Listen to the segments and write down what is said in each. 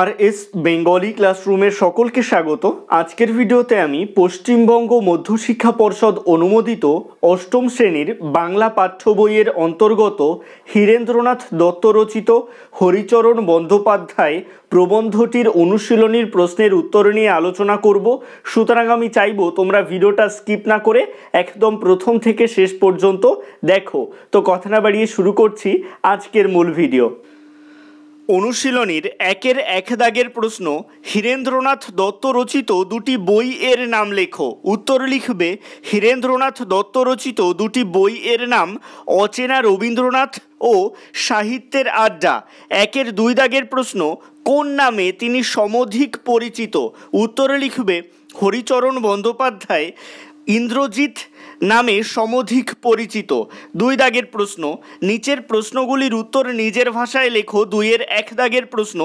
আর S Bengali ক্লাসরুমের সকলকে স্বাগত আজকের ভিডিওতে আমি পশ্চিমবঙ্গ মধ্যশিক্ষা পর্ষদ অনুমোদিত অষ্টম শ্রেণীর বাংলা পাঠ্য বইয়ের অন্তর্গত হীরেন্দ্রনাথ দত্ত রচিত হরিচরণ বন্দ্যোপাধ্যায় প্রবন্ধটির অনুশীলনীর প্রশ্নের উত্তর নিয়ে আলোচনা করব সুতরাং আমি চাইব তোমরা ভিডিওটা স্কিপ না করে একদম প্রথম থেকে শেষ পর্যন্ত দেখো তো কথা না বাড়িয়ে শুরু করছি আজকের মূল ভিডিও অনুশীলনীর একের এক দাগের প্রশ্ন হীরেন্দ্রনাথ দত্ত রচিত দুটি বই এর নাম লেখো উত্তর লিখবে হীরেন্দ্রনাথ দত্ত রচিত দুটি বই এর নাম অচেনা রবীন্দ্রনাথ ও সাহিত্যের আড্ডা একের দুই দাগের প্রশ্ন কোন নামে তিনি সমধিক পরিচিত উত্তর লিখবে হরিচরণ বন্দ্যোপাধ্যায় ইন্দ্রজিৎ নামে সমধিক পরিচিত দুই দাগের প্রশ্ন নিচের প্রশ্নগুলির উত্তর নিজের ভাষায় লেখো দুইয়ের এক দাগের প্রশ্ন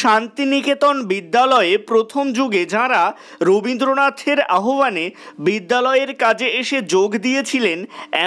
শান্তিনিকেতন বিদ্যালয়ে প্রথম যুগে যারা রবীন্দ্রনাথের আহ্বানে বিদ্যালয়ের কাজে এসে যোগ দিয়েছিলেন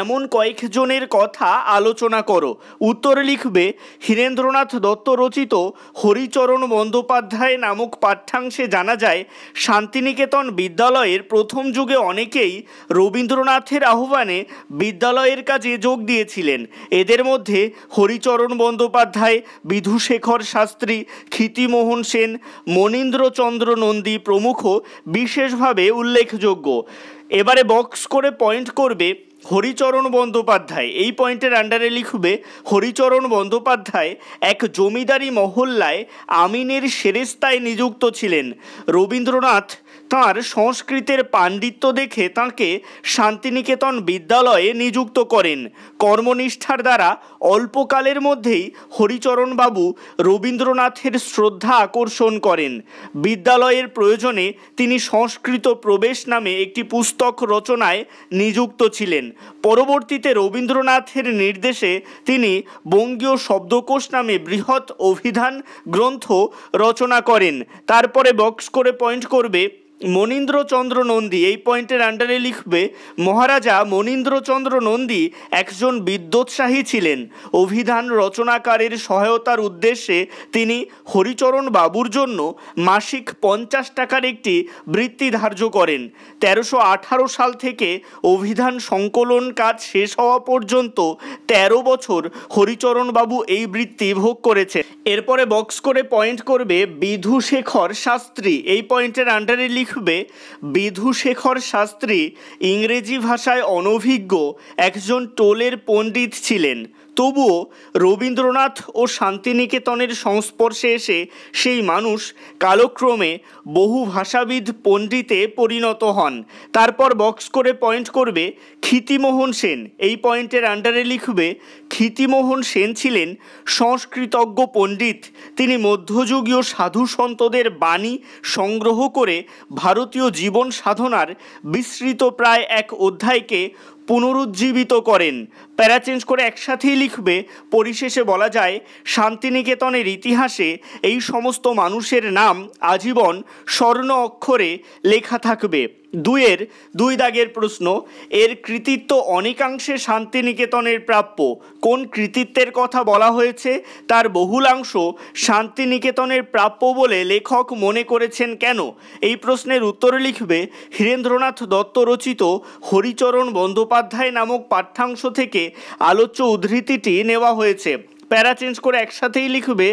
এমন কয়েকজনের কথা আলোচনা করো উত্তর লিখবে হীরেন্দ্রনাথ দত্ত রচিত হরিচরণ বন্দ্যোপাধ্যায় নামক পাঠ্যাংশে জানা যায় শান্তিনিকেতন বিদ্যালয়ের প্রথম যুগে অনেকেই রবীন্দ্রনাথ রবীন্দ্রনাথের আহ্বানে বিদ্যালয়ের কাজে যোগ দিয়েছিলেন এদের মধ্যে হরিচরণ বন্দ্যোপাধ্যায় বিধুশেখর শাস্ত্রী ক্ষিতিমোহন সেন মনীন্দ্রচন্দ্র নন্দী প্রমুখ বিশেষভাবে উল্লেখযোগ্য এবারে বক্স করে পয়েন্ট করবে হরিচরণ বন্দ্যোপাধ্যায় এই পয়েন্টের আন্ডারে লিখবে হরিচরণ বন্দ্যোপাধ্যায় এক জমিদারি মহল্লায় আমিনের সেরেস্তায় নিযুক্ত ছিলেন রবীন্দ্রনাথ তার সংস্কৃতের পাণ্ডিত্য দেখে তাঁকে শান্তিনিকেতন বিদ্যালয়ে নিযুক্ত করেন কর্মনিষ্ঠার দ্বারা অল্পকালের মধ্যেই হরিচরণবাবু রবীন্দ্রনাথের শ্রদ্ধা আকর্ষণ করেন বিদ্যালয়ের প্রয়োজনে তিনি সংস্কৃত প্রবেশ নামে একটি পুস্তক রচনায় নিযুক্ত ছিলেন পরবর্তীতে রবীন্দ্রনাথের নির্দেশে তিনি বঙ্গীয় শব্দকোষ নামে বৃহৎ অভিধান গ্রন্থ রচনা করেন তারপরে বক্স করে পয়েন্ট করবে মনীন্দ্রচন্দ্র নন্দী এই পয়েন্টের আন্ডারে লিখবে মহারাজা মনীন্দ্রচন্দ্র নন্দী একজন বিদ্যোৎসাহী ছিলেন অভিধান রচনাকারের সহায়তার উদ্দেশ্যে তিনি হরিচরণ বাবুর জন্য মাসিক পঞ্চাশ টাকার একটি বৃত্তি ধার্য করেন তেরোশো আঠারো সাল থেকে অভিধান সংকলন কাজ শেষ হওয়া পর্যন্ত ১৩ বছর হরিচরণ বাবু এই বৃত্তি ভোগ করেছে এরপরে বক্স করে পয়েন্ট করবে বিধুশেখর শাস্ত্রী এই পয়েন্টের আন্ডারে লিখ লিখবে বিধুশেখর শাস্ত্রী ইংরেজি ভাষায় অনভিজ্ঞ একজন টোলের পণ্ডিত ছিলেন তবুও রবীন্দ্রনাথ ও শান্তিনিকেতনের সংস্পর্শে এসে সেই মানুষ কালক্রমে বহু ভাষাবিদ পণ্ডিতে পরিণত হন তারপর বক্স করে পয়েন্ট করবে ক্ষিতিমোহন সেন এই পয়েন্টের আন্ডারে লিখবে ক্ষিতিমোহন সেন ছিলেন সংস্কৃতজ্ঞ পণ্ডিত তিনি মধ্যযুগীয় সাধু সন্তদের বাণী সংগ্রহ করে ভারতীয় জীবন সাধনার বিস্তৃত প্রায় এক অধ্যায়কে পুনরুজ্জীবিত করেন প্যারা চেঞ্জ করে একসাথেই লিখবে পরিশেষে বলা যায় শান্তিনিকেতনের ইতিহাসে এই সমস্ত মানুষের নাম আজীবন স্বর্ণ অক্ষরে লেখা থাকবে দুয়ের দুই দাগের প্রশ্ন এর কৃতিত্ব অনেকাংশে শান্তিনিকেতনের প্রাপ্য কোন কৃতিত্বের কথা বলা হয়েছে তার বহুলাংশ শান্তিনিকেতনের প্রাপ্য বলে লেখক মনে করেছেন কেন এই প্রশ্নের উত্তর লিখবে হীরেন্দ্রনাথ দত্ত রচিত হরিচরণ বন্দ্যোপাধ্যায় নামক পাঠ্যাংশ থেকে আলোচ্য উদ্ধৃতিটি নেওয়া হয়েছে প্যারা চেঞ্জ করে একসাথেই লিখবে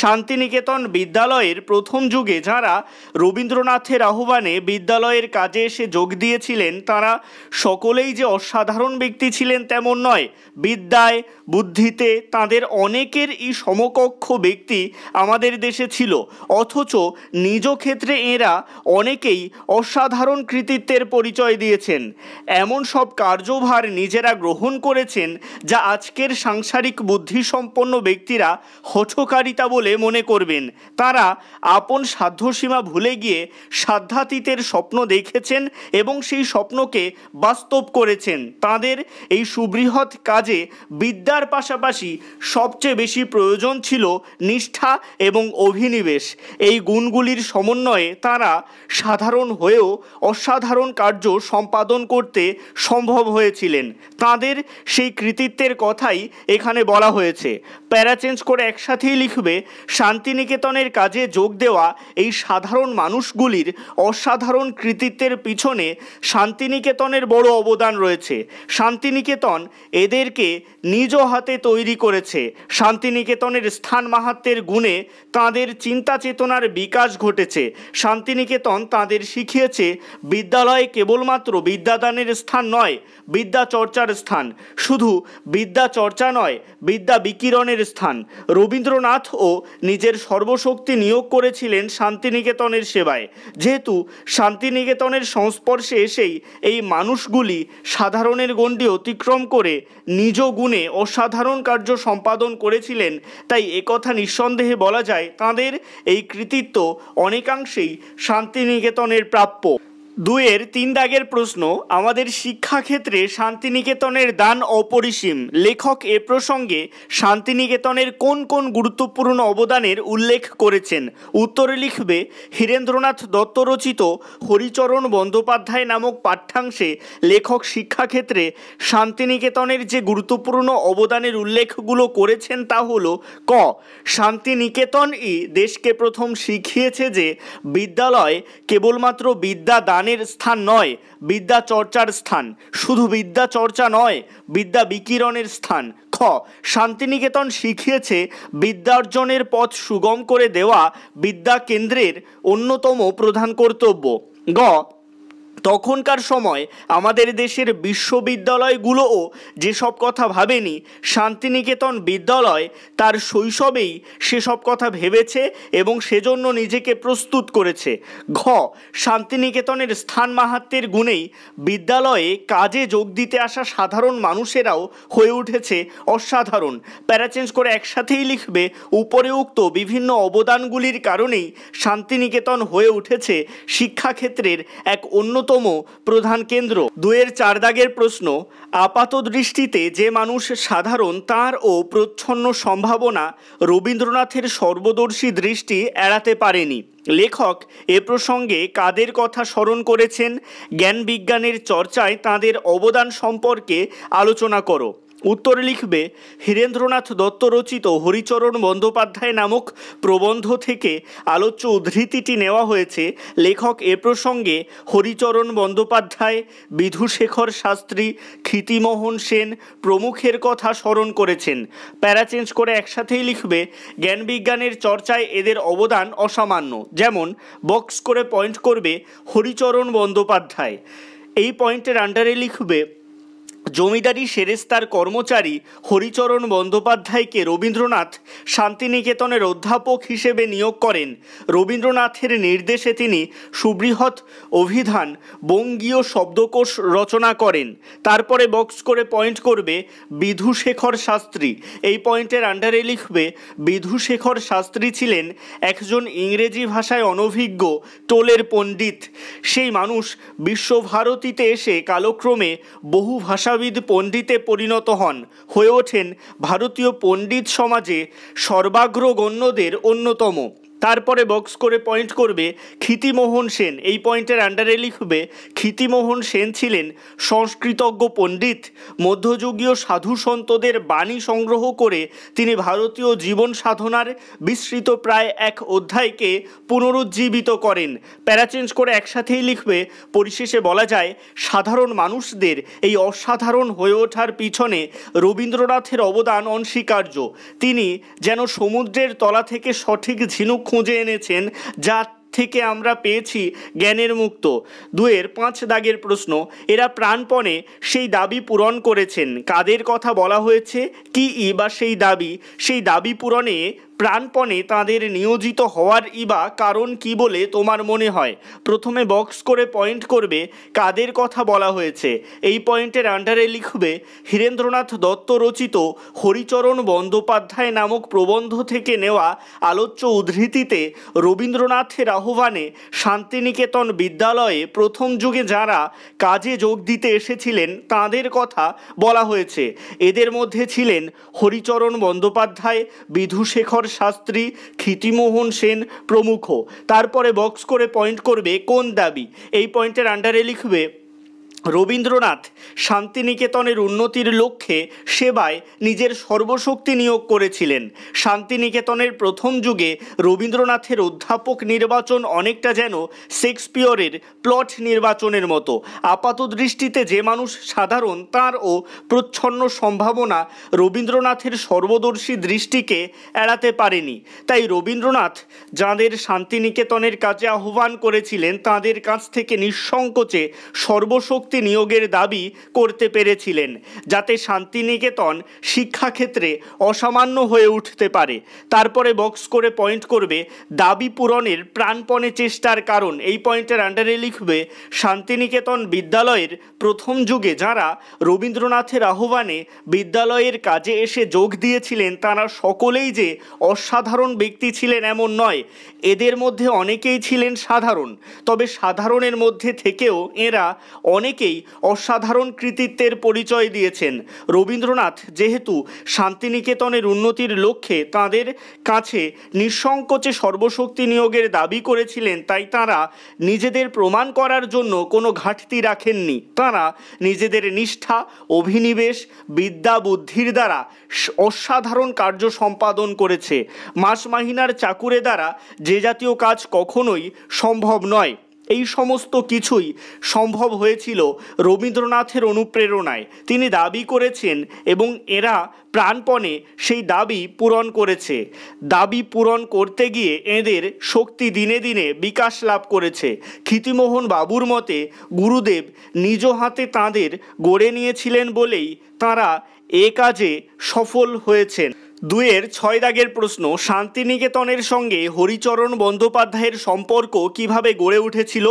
শান্তিনিকেতন বিদ্যালয়ের প্রথম যুগে যারা রবীন্দ্রনাথের আহ্বানে বিদ্যালয়ের কাজে এসে যোগ দিয়েছিলেন তারা সকলেই যে অসাধারণ ব্যক্তি ছিলেন তেমন নয় বিদ্যায় বুদ্ধিতে তাদের অনেকের এই সমকক্ষ ব্যক্তি আমাদের দেশে ছিল অথচ নিজ ক্ষেত্রে এরা অনেকেই অসাধারণ কৃতিত্বের পরিচয় দিয়েছেন এমন সব কার্যভার নিজেরা গ্রহণ করেছেন যা আজকের সাংসারিক সম্প সম্পন্ন ব্যক্তিরা হঠকারিতা বলে মনে করবেন তারা আপন সাধ্যসীমা ভুলে গিয়ে সাধ্যাতীতের স্বপ্ন দেখেছেন এবং সেই স্বপ্নকে বাস্তব করেছেন তাদের এই সুবৃহৎ কাজে বিদ্যার পাশাপাশি সবচেয়ে বেশি প্রয়োজন ছিল নিষ্ঠা এবং অভিনিবেশ এই গুণগুলির সমন্বয়ে তারা সাধারণ হয়েও অসাধারণ কার্য সম্পাদন করতে সম্ভব হয়েছিলেন তাদের সেই কৃতিত্বের কথাই এখানে বলা হয়েছে প্যারা চেঞ্জ করে একসাথেই লিখবে শান্তিনিকেতনের কাজে যোগ দেওয়া এই সাধারণ মানুষগুলির অসাধারণ কৃতিত্বের পিছনে শান্তিনিকেতনের বড় অবদান রয়েছে শান্তিনিকেতন এদেরকে নিজ হাতে তৈরি করেছে শান্তিনিকেতনের স্থান মাহাত্মের গুণে তাঁদের চিন্তা চেতনার বিকাশ ঘটেছে শান্তিনিকেতন তাঁদের শিখিয়েছে বিদ্যালয় কেবলমাত্র বিদ্যাদানের স্থান নয় বিদ্যা চর্চার স্থান শুধু বিদ্যা চর্চা নয় বিদ্যা বিকিরণ মিলনের স্থান রবীন্দ্রনাথও নিজের সর্বশক্তি নিয়োগ করেছিলেন শান্তিনিকেতনের সেবায় যেহেতু শান্তিনিকেতনের সংস্পর্শে এসেই এই মানুষগুলি সাধারণের গণ্ডি অতিক্রম করে নিজ গুণে অসাধারণ কার্য সম্পাদন করেছিলেন তাই একথা নিঃসন্দেহে বলা যায় তাঁদের এই কৃতিত্ব অনেকাংশেই শান্তিনিকেতনের প্রাপ্য দুয়ের তিন দাগের প্রশ্ন আমাদের শিক্ষাক্ষেত্রে শান্তিনিকেতনের দান অপরিসীম লেখক এ প্রসঙ্গে শান্তিনিকেতনের কোন কোন গুরুত্বপূর্ণ অবদানের উল্লেখ করেছেন উত্তরে লিখবে হীরেন্দ্রনাথ দত্ত রচিত হরিচরণ বন্দ্যোপাধ্যায় নামক পাঠ্যাংশে লেখক শিক্ষাক্ষেত্রে শান্তিনিকেতনের যে গুরুত্বপূর্ণ অবদানের উল্লেখগুলো করেছেন তা হল ক শান্তিনিকেতনই দেশকে প্রথম শিখিয়েছে যে বিদ্যালয় কেবলমাত্র বিদ্যা দান জ্ঞানের স্থান নয় বিদ্যা চর্চার স্থান শুধু বিদ্যা চর্চা নয় বিদ্যা বিকিরণের স্থান খ শান্তিনিকেতন শিখিয়েছে বিদ্যার্জনের পথ সুগম করে দেওয়া বিদ্যা কেন্দ্রের অন্যতম প্রধান কর্তব্য গ তখনকার সময় আমাদের দেশের বিশ্ববিদ্যালয়গুলোও যেসব কথা ভাবেনি শান্তিনিকেতন বিদ্যালয় তার শৈশবেই সেসব কথা ভেবেছে এবং সেজন্য নিজেকে প্রস্তুত করেছে ঘ শান্তিনিকেতনের স্থান মাহাত্মের গুণেই বিদ্যালয়ে কাজে যোগ দিতে আসা সাধারণ মানুষেরাও হয়ে উঠেছে অসাধারণ প্যারাচেঞ্জ করে একসাথেই লিখবে উপরে উক্ত বিভিন্ন অবদানগুলির কারণেই শান্তিনিকেতন হয়ে উঠেছে শিক্ষাক্ষেত্রের এক অন্যতম অন্যতম প্রধান কেন্দ্র দুয়ের চার দাগের প্রশ্ন আপাত দৃষ্টিতে যে মানুষ সাধারণ তার ও প্রচ্ছন্ন সম্ভাবনা রবীন্দ্রনাথের সর্বদর্শী দৃষ্টি এড়াতে পারেনি লেখক এ প্রসঙ্গে কাদের কথা স্মরণ করেছেন জ্ঞান বিজ্ঞানের চর্চায় তাঁদের অবদান সম্পর্কে আলোচনা করো উত্তর লিখবে হীরেন্দ্রনাথ দত্ত রচিত হরিচরণ বন্দ্যোপাধ্যায় নামক প্রবন্ধ থেকে আলোচ্য উদ্ধৃতিটি নেওয়া হয়েছে লেখক এ প্রসঙ্গে হরিচরণ বন্দ্যোপাধ্যায় বিধুশেখর শাস্ত্রী ক্ষিতিমোহন সেন প্রমুখের কথা স্মরণ করেছেন প্যারা চেঞ্জ করে একসাথেই লিখবে জ্ঞানবিজ্ঞানের চর্চায় এদের অবদান অসামান্য যেমন বক্স করে পয়েন্ট করবে হরিচরণ বন্দ্যোপাধ্যায় এই পয়েন্টের আন্ডারে লিখবে জমিদারি সেরেস্তার কর্মচারী হরিচরণ বন্দ্যোপাধ্যায়কে রবীন্দ্রনাথ শান্তিনিকেতনের অধ্যাপক হিসেবে নিয়োগ করেন রবীন্দ্রনাথের নির্দেশে তিনি সুবৃহৎ অভিধান বঙ্গীয় শব্দকোষ রচনা করেন তারপরে বক্স করে পয়েন্ট করবে বিধুশেখর শাস্ত্রী এই পয়েন্টের আন্ডারে লিখবে বিধুশেখর শাস্ত্রী ছিলেন একজন ইংরেজি ভাষায় অনভিজ্ঞ টোলের পণ্ডিত সেই মানুষ বিশ্বভারতীতে এসে কালক্রমে বহু ভাষা ভাষাবিদ পণ্ডিতে পরিণত হন হয়ে ওঠেন ভারতীয় পণ্ডিত সমাজে সর্বাগ্রগণ্যদের অন্যতম তারপরে বক্স করে পয়েন্ট করবে ক্ষিতিমোহন সেন এই পয়েন্টের আন্ডারে লিখবে ক্ষিতিমোহন সেন ছিলেন সংস্কৃতজ্ঞ পণ্ডিত মধ্যযুগীয় সাধু সন্তদের বাণী সংগ্রহ করে তিনি ভারতীয় জীবন সাধনার বিস্তৃত প্রায় এক অধ্যায়কে পুনরুজ্জীবিত করেন প্যারাচেঞ্জ করে একসাথেই লিখবে পরিশেষে বলা যায় সাধারণ মানুষদের এই অসাধারণ হয়ে ওঠার পিছনে রবীন্দ্রনাথের অবদান অনস্বীকার্য তিনি যেন সমুদ্রের তলা থেকে সঠিক ঝিনুক খুঁজে এনেছেন যা থেকে আমরা পেয়েছি জ্ঞানের মুক্ত দুয়ের পাঁচ দাগের প্রশ্ন এরা প্রাণপণে সেই দাবি পূরণ করেছেন কাদের কথা বলা হয়েছে কি ই বা সেই দাবি সেই দাবি পূরণে প্রাণপণে তাদের নিয়োজিত হওয়ার ইবা কারণ কি বলে তোমার মনে হয় প্রথমে বক্স করে পয়েন্ট করবে কাদের কথা বলা হয়েছে এই পয়েন্টের আন্ডারে লিখবে হীরেন্দ্রনাথ দত্ত রচিত হরিচরণ বন্দ্যোপাধ্যায় নামক প্রবন্ধ থেকে নেওয়া আলোচ্য উদ্ধৃতিতে রবীন্দ্রনাথের আহ্বানে শান্তিনিকেতন বিদ্যালয়ে প্রথম যুগে যারা কাজে যোগ দিতে এসেছিলেন তাদের কথা বলা হয়েছে এদের মধ্যে ছিলেন হরিচরণ বন্দ্যোপাধ্যায় বিধুশেখর শাস্ত্রী ক্ষিতিমোহন সেন প্রমুখ তারপরে বক্স করে পয়েন্ট করবে কোন দাবি এই পয়েন্টের আন্ডারে লিখবে রবীন্দ্রনাথ শান্তিনিকেতনের উন্নতির লক্ষ্যে সেবায় নিজের সর্বশক্তি নিয়োগ করেছিলেন শান্তিনিকেতনের প্রথম যুগে রবীন্দ্রনাথের অধ্যাপক নির্বাচন অনেকটা যেন শেক্সপিয়রের প্লট নির্বাচনের মতো আপাত দৃষ্টিতে যে মানুষ সাধারণ তার ও প্রচ্ছন্ন সম্ভাবনা রবীন্দ্রনাথের সর্বদর্শী দৃষ্টিকে এড়াতে পারেনি তাই রবীন্দ্রনাথ যাঁদের শান্তিনিকেতনের কাজে আহ্বান করেছিলেন তাঁদের কাছ থেকে নিঃসংকোচে সর্বশক্তি শিক্ষার্থী নিয়োগের দাবি করতে পেরেছিলেন যাতে শান্তিনিকেতন শিক্ষাক্ষেত্রে অসামান্য হয়ে উঠতে পারে তারপরে বক্স করে পয়েন্ট করবে দাবি পূরণের প্রাণপণে চেষ্টার কারণ এই পয়েন্টের আন্ডারে লিখবে শান্তিনিকেতন বিদ্যালয়ের প্রথম যুগে যারা রবীন্দ্রনাথের আহ্বানে বিদ্যালয়ের কাজে এসে যোগ দিয়েছিলেন তারা সকলেই যে অসাধারণ ব্যক্তি ছিলেন এমন নয় এদের মধ্যে অনেকেই ছিলেন সাধারণ তবে সাধারণের মধ্যে থেকেও এরা অনেক অনেকেই অসাধারণ কৃতিত্বের পরিচয় দিয়েছেন রবীন্দ্রনাথ যেহেতু শান্তিনিকেতনের উন্নতির লক্ষ্যে তাদের কাছে নিঃসংকোচে সর্বশক্তি নিয়োগের দাবি করেছিলেন তাই তারা নিজেদের প্রমাণ করার জন্য কোনো ঘাটতি রাখেননি তারা নিজেদের নিষ্ঠা অভিনিবেশ বিদ্যা বুদ্ধির দ্বারা অসাধারণ কার্য সম্পাদন করেছে মাস মাহিনার চাকুরে দ্বারা যে জাতীয় কাজ কখনোই সম্ভব নয় এই সমস্ত কিছুই সম্ভব হয়েছিল রবীন্দ্রনাথের অনুপ্রেরণায় তিনি দাবি করেছেন এবং এরা প্রাণপণে সেই দাবি পূরণ করেছে দাবি পূরণ করতে গিয়ে এদের শক্তি দিনে দিনে বিকাশ লাভ করেছে ক্ষিতিমোহন বাবুর মতে গুরুদেব নিজ হাতে তাঁদের গড়ে নিয়েছিলেন বলেই তাঁরা এ কাজে সফল হয়েছেন দুয়ের ছয় দাগের প্রশ্ন শান্তিনিকেতনের সঙ্গে হরিচরণ বন্দ্যোপাধ্যায়ের সম্পর্ক কিভাবে গড়ে উঠেছিল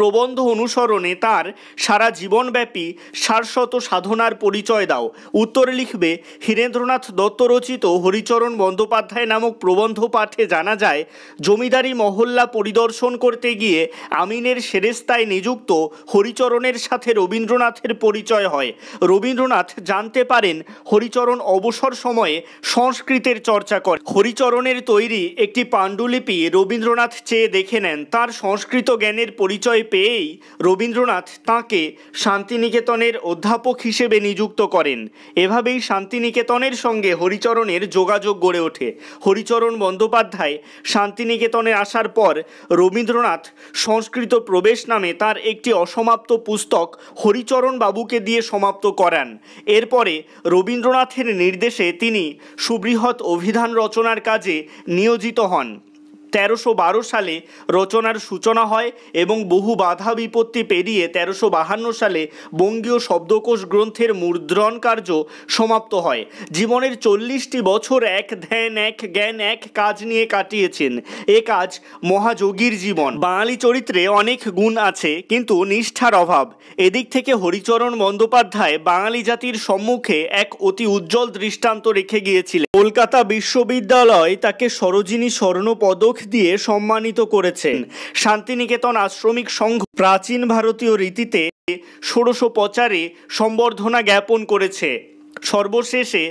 প্রবন্ধ অনুসরণে তার সারা জীবনব্যাপী সারশত সাধনার পরিচয় দাও উত্তর লিখবে হীরেন্দ্রনাথ দত্ত রচিত হরিচরণ বন্দ্যোপাধ্যায় নামক প্রবন্ধ পাঠে জানা যায় জমিদারি মহল্লা পরিদর্শন করতে গিয়ে আমিনের সেরেস্তায় নিযুক্ত হরিচরণের সাথে রবীন্দ্রনাথের পরিচয় হয় রবীন্দ্রনাথ জানতে পারেন হরিচরণ অবসর সময়ে সংস্কৃতের চর্চা করে হরিচরণের তৈরি একটি পাণ্ডুলিপি রবীন্দ্রনাথ চেয়ে দেখে নেন তার সংস্কৃত জ্ঞানের পরিচয় পেয়েই রবীন্দ্রনাথ তাঁকে শান্তিনিকেতনের অধ্যাপক হিসেবে নিযুক্ত করেন এভাবেই শান্তিনিকেতনের সঙ্গে হরিচরণের যোগাযোগ গড়ে ওঠে হরিচরণ বন্দ্যোপাধ্যায় শান্তিনিকেতনে আসার পর রবীন্দ্রনাথ সংস্কৃত প্রবেশ নামে তার একটি অসমাপ্ত পুস্তক হরিচরণ বাবুকে দিয়ে সমাপ্ত করান এরপরে রবীন্দ্রনাথের নির্দেশে তিনি সুবৃহৎ অভিধান রচনার কাজে নিয়োজিত হন তেরোশো বারো সালে রচনার সূচনা হয় এবং বহু বাধা বিপত্তি পেরিয়ে তেরোশো বাহান্ন সালে বঙ্গীয় শব্দকোষ গ্রন্থের মুদ্রণ কার্য সমাপ্ত হয় জীবনের চল্লিশটি বছর এক ধ্যান এক জ্ঞান এক কাজ নিয়ে কাটিয়েছেন এ কাজ মহাযোগীর জীবন বাঙালি চরিত্রে অনেক গুণ আছে কিন্তু নিষ্ঠার অভাব এদিক থেকে হরিচরণ বন্দ্যোপাধ্যায় বাঙালি জাতির সম্মুখে এক অতি উজ্জ্বল দৃষ্টান্ত রেখে গিয়েছিলেন কলকাতা বিশ্ববিদ্যালয় তাকে সরোজিনী স্বর্ণ পদক দিয়ে সম্মানিত করেছেন শান্তিনিকেতন আশ্রমিক সংঘ প্রাচীন ভারতীয় রীতিতে প্রচারে সম্বর্ধনা জ্ঞাপন করেছে সর্বশেষে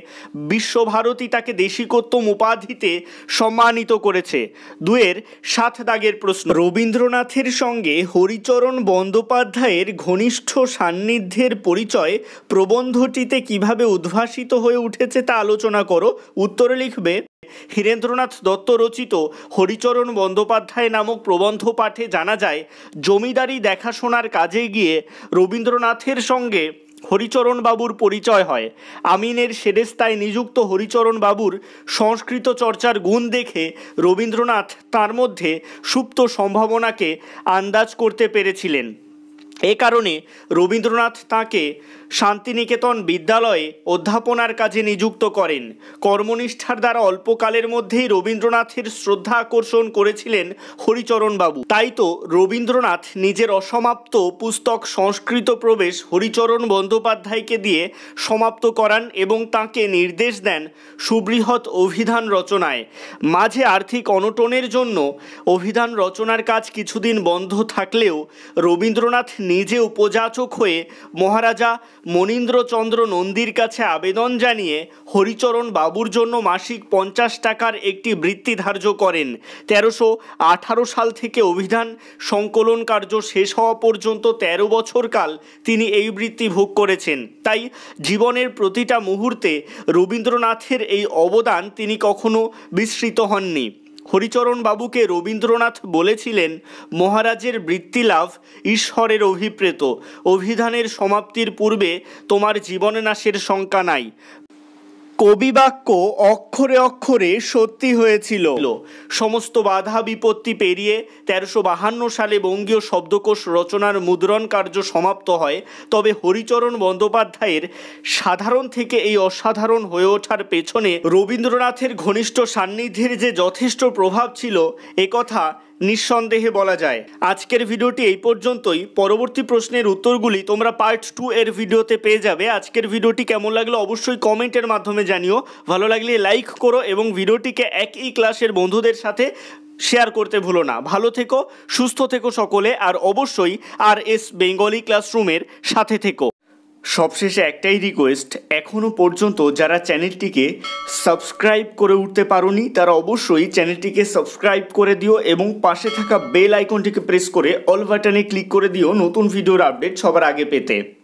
বিশ্বভারতী তাকে দেশিকোত্তম উপাধিতে সম্মানিত করেছে দুয়ের সাত দাগের প্রশ্ন রবীন্দ্রনাথের সঙ্গে হরিচরণ বন্দ্যোপাধ্যায়ের ঘনিষ্ঠ সান্নিধ্যের পরিচয় প্রবন্ধটিতে কিভাবে উদ্ভাসিত হয়ে উঠেছে তা আলোচনা করো উত্তরে লিখবে হীরেন্দ্রনাথ দত্ত রচিত হরিচরণ বন্দ্যোপাধ্যায় নামক প্রবন্ধ পাঠে জানা যায় জমিদারি দেখাশোনার কাজে গিয়ে রবীন্দ্রনাথের সঙ্গে হরিচরণবাবুর পরিচয় হয় আমিনের সেরেস্তায় নিযুক্ত হরিচরণবাবুর সংস্কৃত চর্চার গুণ দেখে রবীন্দ্রনাথ তার মধ্যে সুপ্ত সম্ভাবনাকে আন্দাজ করতে পেরেছিলেন এ কারণে রবীন্দ্রনাথ তাঁকে শান্তিনিকেতন বিদ্যালয়ে অধ্যাপনার কাজে নিযুক্ত করেন কর্মনিষ্ঠার দ্বারা অল্পকালের মধ্যেই রবীন্দ্রনাথের শ্রদ্ধা আকর্ষণ করেছিলেন হরিচরণবাবু তাই তো রবীন্দ্রনাথ নিজের অসমাপ্ত পুস্তক সংস্কৃত প্রবেশ হরিচরণ বন্দ্যোপাধ্যায়কে দিয়ে সমাপ্ত করান এবং তাকে নির্দেশ দেন সুবৃহৎ অভিধান রচনায় মাঝে আর্থিক অনটনের জন্য অভিধান রচনার কাজ কিছুদিন বন্ধ থাকলেও রবীন্দ্রনাথ নিজে উপযাচক হয়ে মহারাজা মনীন্দ্রচন্দ্র নন্দীর কাছে আবেদন জানিয়ে হরিচরণ বাবুর জন্য মাসিক পঞ্চাশ টাকার একটি বৃত্তি ধার্য করেন তেরোশো আঠারো সাল থেকে অভিধান সংকলন কার্য শেষ হওয়া পর্যন্ত ১৩ বছর কাল তিনি এই বৃত্তি ভোগ করেছেন তাই জীবনের প্রতিটা মুহূর্তে রবীন্দ্রনাথের এই অবদান তিনি কখনো বিস্মৃত হননি হরিচরণ বাবুকে রবীন্দ্রনাথ বলেছিলেন মহারাজের বৃত্তি লাভ ঈশ্বরের অভিপ্রেত অভিধানের সমাপ্তির পূর্বে তোমার নাশের শঙ্কা নাই কবিবাক্য অক্ষরে অক্ষরে সত্যি হয়েছিল সমস্ত বাধা বিপত্তি পেরিয়ে তেরোশো বাহান্ন সালে বঙ্গীয় শব্দকোষ রচনার মুদ্রণ কার্য সমাপ্ত হয় তবে হরিচরণ বন্দ্যোপাধ্যায়ের সাধারণ থেকে এই অসাধারণ হয়ে ওঠার পেছনে রবীন্দ্রনাথের ঘনিষ্ঠ সান্নিধ্যের যে যথেষ্ট প্রভাব ছিল একথা নিঃসন্দেহে বলা যায় আজকের ভিডিওটি এই পর্যন্তই পরবর্তী প্রশ্নের উত্তরগুলি তোমরা পার্ট টু এর ভিডিওতে পেয়ে যাবে আজকের ভিডিওটি কেমন লাগলো অবশ্যই কমেন্টের মাধ্যমে জানিও ভালো লাগলে লাইক করো এবং ভিডিওটিকে একই ক্লাসের বন্ধুদের সাথে শেয়ার করতে ভুলো না ভালো থেকো সুস্থ থেকো সকলে আর অবশ্যই আর এস বেঙ্গলি ক্লাসরুমের সাথে থেকো সবশেষে একটাই রিকোয়েস্ট এখনও পর্যন্ত যারা চ্যানেলটিকে সাবস্ক্রাইব করে উঠতে পারি তারা অবশ্যই চ্যানেলটিকে সাবস্ক্রাইব করে দিও এবং পাশে থাকা বেল আইকনটিকে প্রেস করে অল বাটনে ক্লিক করে দিও নতুন ভিডিওর আপডেট সবার আগে পেতে